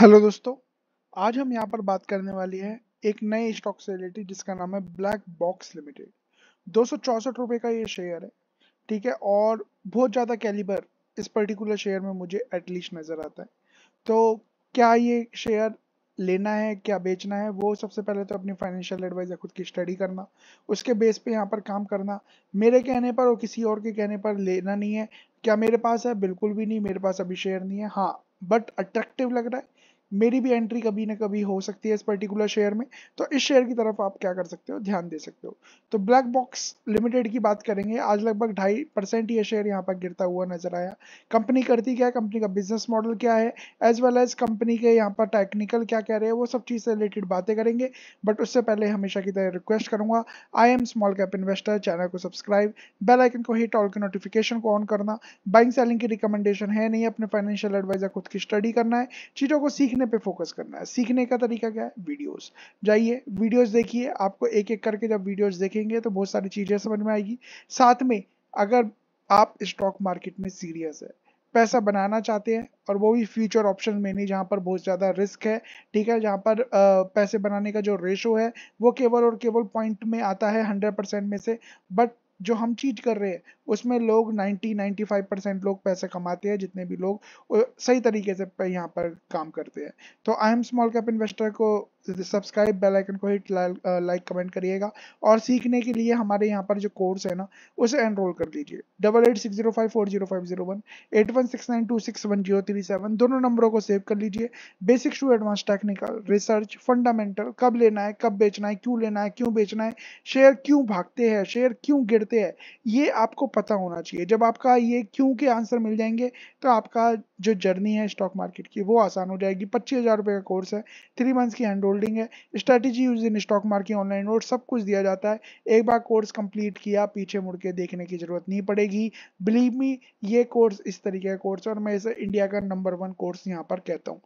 hello दोस्तों आज हम यहाँ पर बात करने वाली है एक नए स्टॉक से रिलेटेड जिसका नाम है ब्लैक बॉक्स लिमिटेड दो सौ का ये शेयर है ठीक है और बहुत ज़्यादा कैलिबर इस पर्टिकुलर शेयर में मुझे एटलीस्ट नज़र आता है तो क्या ये शेयर लेना है क्या बेचना है वो सबसे पहले तो अपनी फाइनेंशियल एडवाइजर खुद की स्टडी करना उसके बेस पे यहाँ पर काम करना मेरे कहने पर और किसी और के कहने पर लेना नहीं है क्या मेरे पास है बिल्कुल भी नहीं मेरे पास अभी शेयर नहीं है हाँ बट अट्रैक्टिव लग रहा है मेरी भी एंट्री कभी ना कभी हो सकती है इस पर्टिकुलर शेयर में तो इस शेयर की तरफ आप क्या कर सकते हो ध्यान दे सकते हो तो ब्लैक बॉक्स लिमिटेड की बात करेंगे आज लगभग ढाई परसेंट ये शेयर यहाँ पर गिरता हुआ नजर आया कंपनी करती क्या है कंपनी का बिजनेस मॉडल क्या है एज वेल एज कंपनी के यहाँ पर टेक्निकल क्या कह रहे हैं वो सब चीज़ से रिलेटेड बातें करेंगे बट उससे पहले हमेशा की तरह रिक्वेस्ट करूँगा I am small cap investor channel को सब्सक्राइब बेल आइकन को हिट ऑल के नोटिफिकेशन को ऑन करना बाइंग सेलिंग की रिकमेंडेशन है नहीं अपने फाइनेंशियल एडवाइजर खुद की स्टडी करना है चीज़ों को सीखना सीखने पे फोकस करना है सीखने का तरीका क्या है वीडियोस जाइए वीडियोस देखिए आपको एक एक करके जब वीडियोस देखेंगे तो बहुत सारी चीज़ें समझ में आएगी साथ में अगर आप स्टॉक मार्केट में सीरियस है पैसा बनाना चाहते हैं और वो भी फ्यूचर ऑप्शन में नहीं जहाँ पर बहुत ज़्यादा रिस्क है ठीक है जहाँ पर पैसे बनाने का जो रेशो है वो केवल और केवल पॉइंट में आता है हंड्रेड परसेंट में से बट जो हम चीज कर रहे हैं उसमें लोग 90 95 परसेंट लोग पैसे कमाते हैं जितने भी लोग सही तरीके से यहाँ पर काम करते हैं तो I am small cap investor को सब्सक्राइब बेल आइकन को हिट लाइक कमेंट करिएगा और सीखने के लिए हमारे यहाँ पर जो कोर्स है ना उसे एनरोल कर दीजिए double eight six zero five four zero five zero one eight one six nine two six one zero three seven दोनों नंबरों को सेव कर लीजिए basics to advance technical research fundamental कब लेना है कब बेचना है क्यों लेना है क्यों बेचना है शेयर क्यों भागते हैं शेयर क्यों गिरते करते हैं ये आपको पता होना चाहिए जब आपका ये क्यों के आंसर मिल जाएंगे तो आपका जो जर्नी है स्टॉक मार्केट की वो आसान हो जाएगी पच्चीस हज़ार रुपये का कोर्स है थ्री मंथ्स की हैंड होल्डिंग है strategy use in stock market online और सब कुछ दिया जाता है एक बार कोर्स कंप्लीट किया पीछे मुड़ के देखने की ज़रूरत नहीं पड़ेगी बिलीव मी ये कोर्स इस तरीके का कोर्स है और मैं इसे इंडिया का नंबर वन कोर्स यहाँ पर कहता हूँ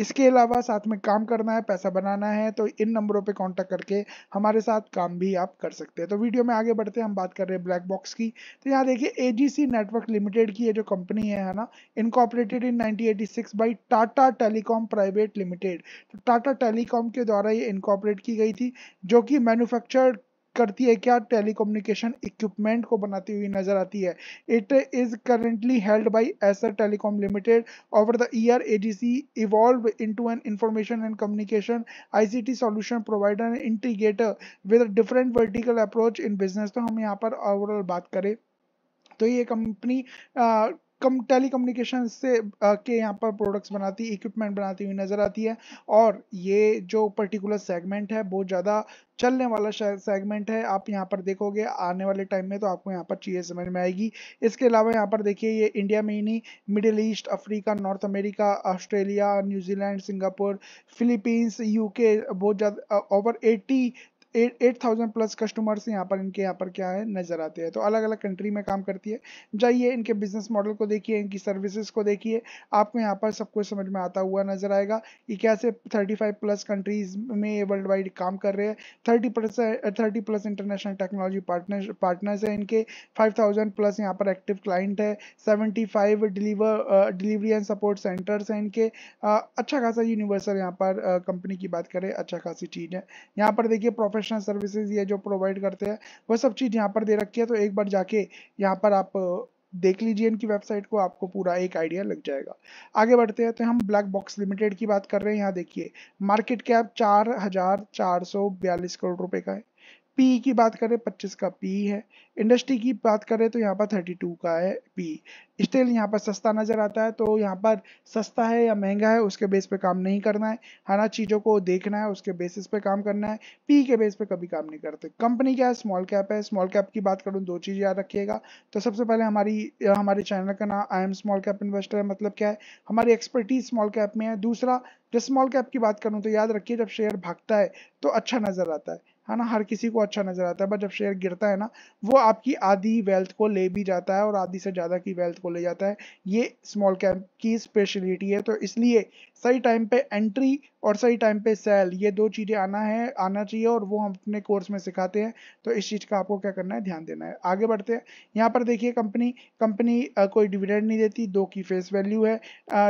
इसके अलावा साथ में काम करना है पैसा बनाना है तो इन नंबरों पे कांटेक्ट करके हमारे साथ काम भी आप कर सकते हैं तो वीडियो में आगे बढ़ते हैं हम बात कर रहे हैं ब्लैक बॉक्स की तो यहाँ देखिए एजीसी नेटवर्क लिमिटेड की ये जो कंपनी है ना incorporated in 1986 by Tata Telecom Private Limited तो टाटा टेलीकॉम के द्वारा ये इनकॉपरेट की गई थी जो कि मैन्युफैक्चर्ड करती है क्या टेलीकम्युनिकेशन इक्विपमेंट को बनाती हुई नजर आती है it is currently held by Acer telecom limited over the year ADC evolve into an information and communication ICT solution provider and integrator with different vertical approach in business तो हम यहाँ पर ओवरऑल बात करें तो ये कंपनी कम tele communication से के यहाँ पर प्रोडक्ट्स बनाती इक्विपमेंट बनाती हुई नज़र आती है और ये जो पर्टिकुलर सेगमेंट है बहुत ज़्यादा चलने वाला सेगमेंट है आप यहाँ पर देखोगे आने वाले टाइम में तो आपको यहाँ पर चीज़ें समझ में आएगी इसके अलावा यहाँ पर देखिए ये इंडिया में ही नहीं middle east Africa north America Australia New Zealand Singapore Philippines यू बहुत ज़्यादा over eighty eight thousand plus customers यहाँ पर इनके यहाँ पर क्या है नज़र आते हैं तो अलग अलग कंट्री में काम करती है जाइए इनके बिजनेस मॉडल को देखिए इनकी सर्विसेज को देखिए आपको यहाँ पर सब कुछ समझ में आता हुआ नज़र आएगा कि कैसे थर्टी फाइव प्लस कंट्रीज में वर्ल्ड वाइड काम कर रहे हैं thirty plus thirty plus international technology partner partners हैं इनके फाइव थाउजेंड प्लस यहाँ पर एक्टिव क्लाइंट है seventy five deliver delivery and support centres हैं इनके uh, अच्छा खासा यूनिवर्सल यहाँ पर कंपनी uh, की बात करें अच्छा खासी चीज़ है यहाँ पर देखिए प्रॉफिट प्रोफेशनल सर्विसेज ये जो प्रोवाइड करते हैं वह सब चीज़ यहाँ पर दे रखी है तो एक बार जाके यहाँ पर आप देख लीजिए इनकी वेबसाइट को आपको पूरा एक आइडिया लग जाएगा आगे बढ़ते हैं तो हम ब्लैक बॉक्स लिमिटेड की बात कर रहे हैं यहाँ देखिए मार्केट कैप चार हजार चार सौ बयालीस करोड़ रुपए का है पी की बात करें पच्चीस का पी है इंडस्ट्री की बात करें तो यहाँ पर थर्टी टू का है पी स्टील यहाँ पर सस्ता नज़र आता है तो यहाँ पर सस्ता है या महंगा है उसके बेस पे काम नहीं करना है हर चीज़ों को देखना है उसके बेसिस पे काम करना है पी के बेस पे कभी काम नहीं करते कंपनी क्या है स्मॉल कैप है स्मॉल कैप की बात करूँ दो चीज़ याद रखिएगा तो सबसे पहले हमारी हमारे चैनल का नाम I am small cap investor है मतलब क्या है हमारी एक्सपर्टीज स्मॉल कैप में है दूसरा जो स्मॉल कैप की बात करूँ तो याद रखिए जब शेयर भागता है तो अच्छा नज़र आता है है ना हर किसी को अच्छा नजर आता है बट जब शेयर गिरता है ना वो आपकी आधी वेल्थ को ले भी जाता है और आधी से ज़्यादा की वेल्थ को ले जाता है ये स्मॉल कैप की स्पेशलिटी है तो इसलिए सही टाइम पे एंट्री और सही टाइम पे सेल ये दो चीज़ें आना है आना चाहिए और वो हम अपने कोर्स में सिखाते हैं तो इस चीज़ का आपको क्या करना है ध्यान देना है आगे बढ़ते हैं यहाँ पर देखिए कंपनी कंपनी कोई डिविडेंड नहीं देती दो की फेस वैल्यू है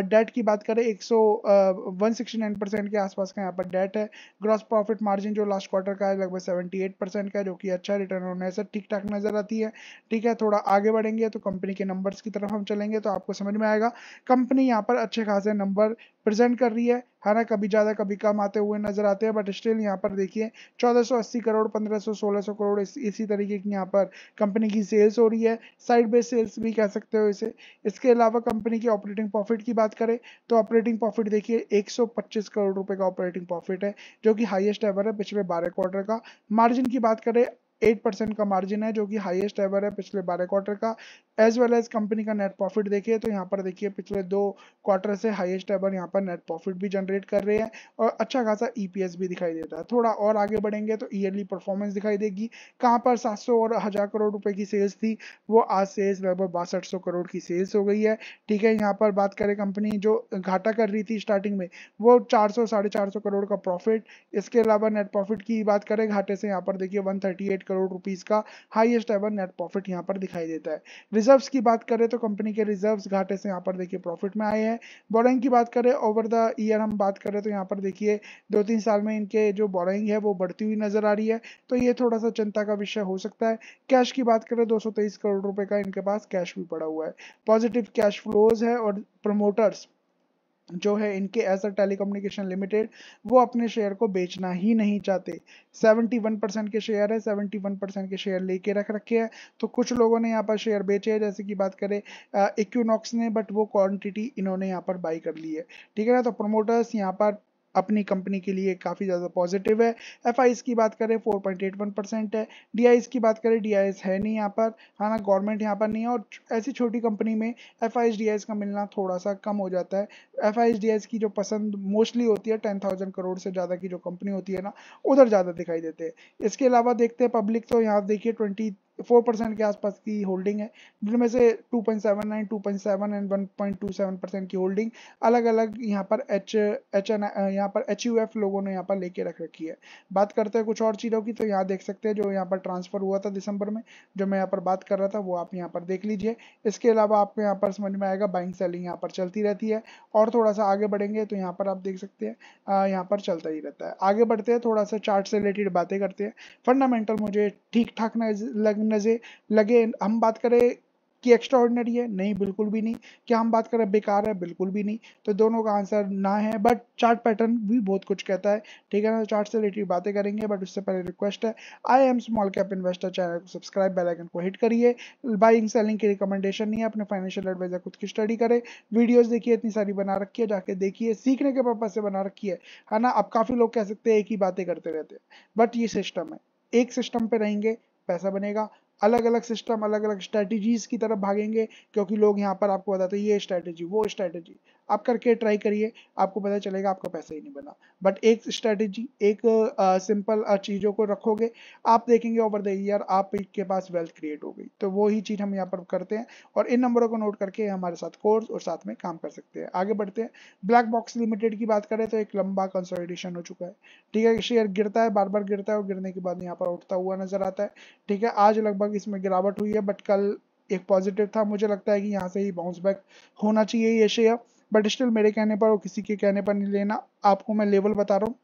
डेट की बात करें एक सौ के आसपास का यहाँ पर डेट है ग्रॉस प्रॉफिट मार्जिन जो लास्ट क्वार्टर का है लगभग सेवेंटी का जो कि अच्छा रिटर्न होने है ठीक ठाक नज़र आती है ठीक है थोड़ा आगे बढ़ेंगे तो कंपनी के नंबर्स की तरफ हम चलेंगे तो आपको समझ में आएगा कंपनी यहाँ पर अच्छे खासे नंबर रिप्रेजेंट कर रही है ना कभी ज़्यादा कभी कम आते हुए नजर आते हैं बट स्टिल यहाँ पर देखिए 1480 करोड़ 1500 1600 करोड़ इस, इसी तरीके की यहाँ पर कंपनी की सेल्स हो रही है साइड बेस सेल्स भी कह सकते हो इसे इसके अलावा कंपनी के ऑपरेटिंग प्रॉफिट की बात करें तो ऑपरेटिंग प्रॉफिट देखिए 125 करोड़ रुपए का ऑपरेटिंग प्रॉफिट है जो कि हाइएस्ट एवर है पिछले बारह क्वार्टर का मार्जिन की बात करें एट परसेंट का मार्जिन है जो कि हाईएस्ट एवर है पिछले बारह क्वार्टर का एज वेल एज कंपनी का नेट प्रॉफिट देखिए तो यहाँ पर देखिए पिछले दो क्वार्टर से हाईएस्ट एवर यहाँ पर नेट प्रॉफिट भी जनरेट कर रहे हैं और अच्छा खासा ईपीएस e भी दिखाई देता है थोड़ा और आगे बढ़ेंगे तो ईयरली परफॉर्मेंस दिखाई देगी कहाँ पर सात और हजार करोड़ रुपए की सेल्स थी वो आज सेल्स लगभग बासठ करोड़ की सेल्स हो गई है ठीक है यहाँ पर बात करें कंपनी जो घाटा कर रही थी स्टार्टिंग में वो चार सौ करोड़ का प्रॉफिट इसके अलावा नेट प्रॉफिट की बात करें घाटे से यहाँ पर देखिए वन करोड़ रुपीज का हाईएस्ट एवर नेट प्रॉफिट यहाँ पर दिखाई देता है रिजर्व की बात करें तो कंपनी के रिजर्व घाटे से यहाँ पर देखिए प्रॉफिट में आए हैं बोराइंग की बात करें ओवर द ईयर हम बात करें तो यहाँ पर देखिए दो तीन साल में इनके जो बोराइंग है वो बढ़ती हुई नजर आ रही है तो ये थोड़ा सा चिंता का विषय हो सकता है कैश की बात करें दो करोड़ रुपए का इनके पास कैश भी पड़ा हुआ है पॉजिटिव कैश फ्लोज है और प्रमोटर्स जो है इनके एज अ टेलीकम्युनिकेशन लिमिटेड वो अपने शेयर को बेचना ही नहीं चाहते 71 परसेंट के शेयर है 71 परसेंट के शेयर लेके रख रखे हैं तो कुछ लोगों ने यहाँ पर शेयर बेचे हैं जैसे कि बात करें इक्यूनॉक्स ने बट वो क्वांटिटी इन्होंने यहाँ पर बाई कर ली है ठीक है ना तो प्रोमोटर्स यहाँ पर अपनी कंपनी के लिए काफ़ी ज़्यादा पॉजिटिव है एफ की बात करें four point eight one percent है डी की बात करें डी है नहीं यहाँ पर ना गवर्नमेंट यहाँ पर नहीं है और ऐसी छोटी कंपनी में एफ आई का मिलना थोड़ा सा कम हो जाता है एफ आई की जो पसंद मोस्टली होती है टेन थाउजेंड करोड़ से ज़्यादा की जो कंपनी होती है ना उधर ज़्यादा दिखाई देते हैं इसके अलावा देखते हैं पब्लिक तो यहाँ देखिए ट्वेंटी फोर परसेंट के आसपास की होल्डिंग है जिनमें से two two point seven nine point seven and seven percent की होल्डिंग अलग अलग यहाँ पर एच एच एन यहाँ पर एच यू एफ लोगों ने यहाँ पर लेके रख रखी है बात करते हैं कुछ और चीज़ों की तो यहाँ देख सकते हैं जो यहाँ पर ट्रांसफ़र हुआ था दिसंबर में जो मैं यहाँ पर बात कर रहा था वो आप यहाँ पर देख लीजिए इसके अलावा आपको यहाँ पर समझ में आएगा बाइंग सेलिंग यहाँ पर चलती रहती है और थोड़ा सा आगे बढ़ेंगे तो यहाँ पर आप देख सकते हैं यहाँ पर चलता ही रहता है आगे बढ़ते हैं थोड़ा सा चार्ट से रिलेटेड बातें करते हैं फंडामेंटल मुझे ठीक ठाक लगने नजर लगे हम बात करें कि एक्स्ट्रा ऑर्डनरी है नहीं बिल्कुल भी नहीं क्या हम बात कर रहे हैं बेकार है बिल्कुल भी नहीं तो दोनों का आंसर ना है बट चार्ट पैटर्न भी बहुत कुछ कहता है ठीक है ना तो चार्ट से रिलेटेड बातें करेंगे बट उससे पहले रिक्वेस्ट है I am small cap investor channel को सब्सक्राइब बेलाइकन को हिट करिए बाइंग सेलिंग की रिकमेंडेशन नहीं है अपने फाइनेंशियल एडवाइजर खुद की स्टडी करें वीडियोज देखिए इतनी सारी बना रखी है जाके देखिए सीखने के पर्पज से बना रखी है है ना अब काफ़ी लोग कह सकते हैं एक ही बातें करते रहते हैं बट ये सिस्टम है एक सिस्टम पे रहेंगे पैसा बनेगा अलग अलग सिस्टम अलग अलग स्ट्रैटेजीज की तरफ भागेंगे क्योंकि लोग यहाँ पर आपको बताते हैं ये स्ट्रैटेजी वो स्ट्रैटेजी आप करके ट्राई करिए आपको पता चलेगा आपका पैसा ही नहीं बना बट एक स्ट्रेटेजी एक सिंपल चीज़ों को रखोगे आप देखेंगे ओवर द ईयर आपके पास वेल्थ क्रिएट हो गई तो वही चीज़ हम यहाँ पर करते हैं और इन नंबरों को नोट करके हमारे साथ कोर्स और साथ में काम कर सकते हैं आगे बढ़ते हैं ब्लैक बॉक्स लिमिटेड की बात करें तो एक लंबा कंसोलिडेशन हो चुका है ठीक है शेयर गिरता है बार बार गिरता है और गिरने के बाद यहाँ पर उठता हुआ नजर आता है ठीक है आज लगभग इसमें गिरावट हुई है बट कल एक पॉजिटिव था मुझे लगता है कि यहाँ से ही बाउंस बैक होना चाहिए ये शेयर बट स्टिल मेरे कहने पर और किसी के कहने पर नहीं लेना आपको मैं लेवल बता रहा हूँ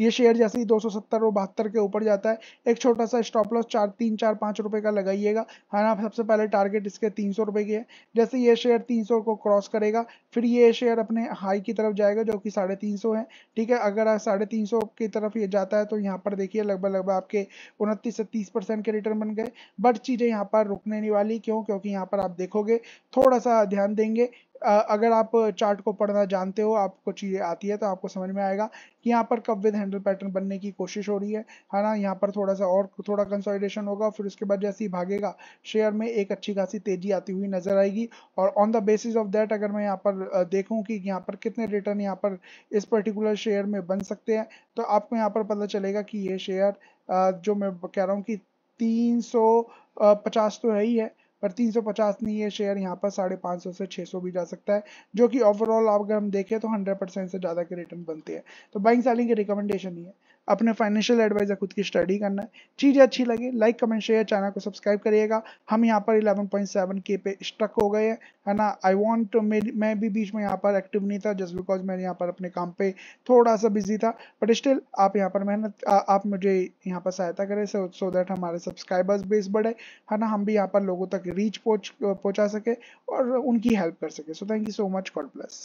ये शेयर जैसे ही 270 और बहत्तर के ऊपर जाता है एक छोटा सा स्टॉप लॉस चार तीन चार पाँच रुपये का लगाइएगा हाँ ना सबसे पहले टारगेट इसके तीन सौ रुपये की है जैसे ये शेयर तीन सौ को क्रॉस करेगा फिर ये शेयर अपने हाई की तरफ जाएगा जो कि साढ़े तीन सौ है ठीक है अगर साढ़े तीन सौ की तरफ ये जाता है तो यहाँ पर देखिए लगभग लगभग आपके उनतीस से तीस परसेंट के रिटर्न बन गए बट चीज़ें यहाँ पर रुकने नहीं वाली क्यों क्योंकि यहाँ पर आप देखोगे थोड़ा सा ध्यान देंगे अगर आप चार्ट को पढ़ना जानते हो आपको चीज़ें आती है तो आपको समझ में आएगा कि यहाँ पर कब विद हैंडल पैटर्न बनने की कोशिश हो रही है है ना यहाँ पर थोड़ा सा और थोड़ा कंसोलिडेशन होगा फिर उसके बाद जैसे ही भागेगा शेयर में एक अच्छी खासी तेजी आती हुई नजर आएगी और on the basis of that अगर मैं यहाँ पर देखूँ कि यहाँ पर कितने रिटर्न यहाँ पर इस पर्टिकुलर शेयर में बन सकते हैं तो आपको यहाँ पर पता चलेगा कि ये शेयर जो मैं कह रहा हूँ कि तीन सौ पचास तो है ही है पर 350 नहीं है शेयर यहाँ पर साढ़े पाँच सौ से 600 भी जा सकता है जो कि ओवरऑल अगर हम देखें तो 100 परसेंट से ज़्यादा के रिटर्न बनते हैं तो बाइंग सेलिंग की रिकमेंडेशन ही है अपने फाइनेंशियल एडवाइजर खुद की स्टडी करना है चीज़ें अच्छी लगे लाइक कमेंट शेयर चैनल को सब्सक्राइब करिएगा हम यहाँ पर 11.7 के पे स्टक हो गए हैं है ना आई वांट मैं भी बीच में यहाँ पर एक्टिव नहीं था जस्ट बिकॉज मैं यहाँ पर अपने काम पे थोड़ा सा बिजी था बट स्टिल आप यहाँ पर मेहनत आप मुझे यहाँ पर सहायता करें सो सो दैट हमारे सब्सक्राइबर्स बेस बढ़े है ना हम भी यहाँ पर लोगों तक रीच पहुँच पहुँचा सके और उनकी हेल्प कर सके so thank you so much God bless